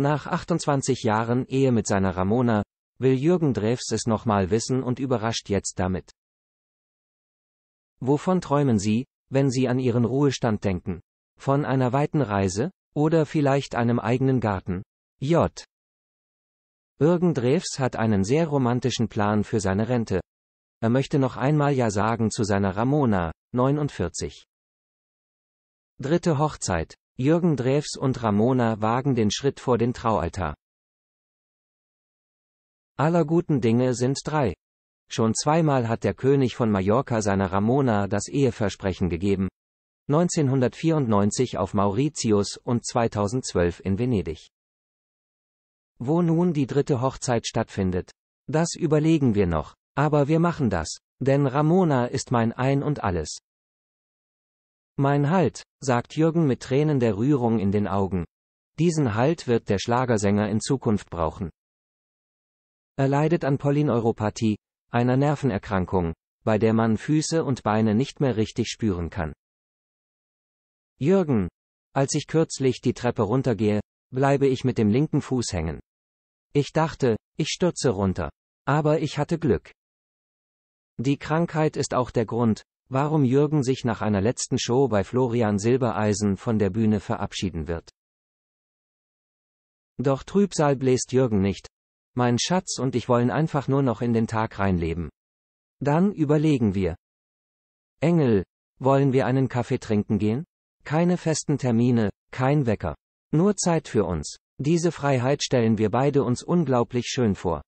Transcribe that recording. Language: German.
Nach 28 Jahren Ehe mit seiner Ramona, will Jürgen Drews es nochmal wissen und überrascht jetzt damit. Wovon träumen Sie, wenn Sie an Ihren Ruhestand denken? Von einer weiten Reise? Oder vielleicht einem eigenen Garten? J. Jürgen Drews hat einen sehr romantischen Plan für seine Rente. Er möchte noch einmal Ja sagen zu seiner Ramona, 49. Dritte Hochzeit. Jürgen Drews und Ramona wagen den Schritt vor den Traualtar. Aller guten Dinge sind drei. Schon zweimal hat der König von Mallorca seiner Ramona das Eheversprechen gegeben. 1994 auf Mauritius und 2012 in Venedig. Wo nun die dritte Hochzeit stattfindet. Das überlegen wir noch. Aber wir machen das. Denn Ramona ist mein Ein und alles. Mein Halt, sagt Jürgen mit Tränen der Rührung in den Augen. Diesen Halt wird der Schlagersänger in Zukunft brauchen. Er leidet an Polyneuropathie, einer Nervenerkrankung, bei der man Füße und Beine nicht mehr richtig spüren kann. Jürgen, als ich kürzlich die Treppe runtergehe, bleibe ich mit dem linken Fuß hängen. Ich dachte, ich stürze runter. Aber ich hatte Glück. Die Krankheit ist auch der Grund, warum Jürgen sich nach einer letzten Show bei Florian Silbereisen von der Bühne verabschieden wird. Doch Trübsal bläst Jürgen nicht. Mein Schatz und ich wollen einfach nur noch in den Tag reinleben. Dann überlegen wir. Engel, wollen wir einen Kaffee trinken gehen? Keine festen Termine, kein Wecker. Nur Zeit für uns. Diese Freiheit stellen wir beide uns unglaublich schön vor.